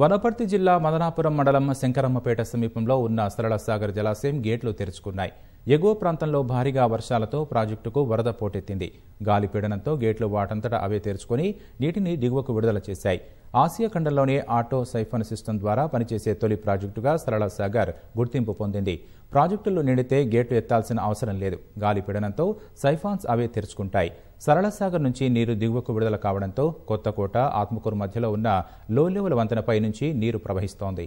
వనపర్తి జిల్లా మదనాపురం మండలం శంకరమ్మపేట సమీపంలో ఉన్న సరళసాగర్ జలాశయం గేట్లు తెరుచుకున్నాయి ఎగువ ప్రాంతంలో భారీగా వర్షాలతో ప్రాజెక్టుకు వరద పోటెత్తింది గాలి పీడనంతో గేట్లు వాటంతటా అవే తెరుచుకుని నీటిని దిగువకు విడుదల చేశాయి ఆసియా ఖండంలోనే ఆటో సైఫన్ సిస్టమ్ ద్వారా పనిచేసే తొలి ప్రాజెక్టుగా సరళ సాగర్ గుర్తింపు పొందింది ప్రాజెక్టులు నిండితే గేట్లు ఎత్తాల్సిన అవసరం లేదు గాలి పీడనంతో సైఫాన్స్ అవే తెరుచుకుంటాయి సరళ సాగర్ నుంచి నీరు దిగువకు విడుదల కావడంతో కొత్తకోట ఆత్మకూరు మధ్యలో ఉన్న లో లెవెల్ వంతెనపై నుంచి నీరు ప్రవహిస్తోంది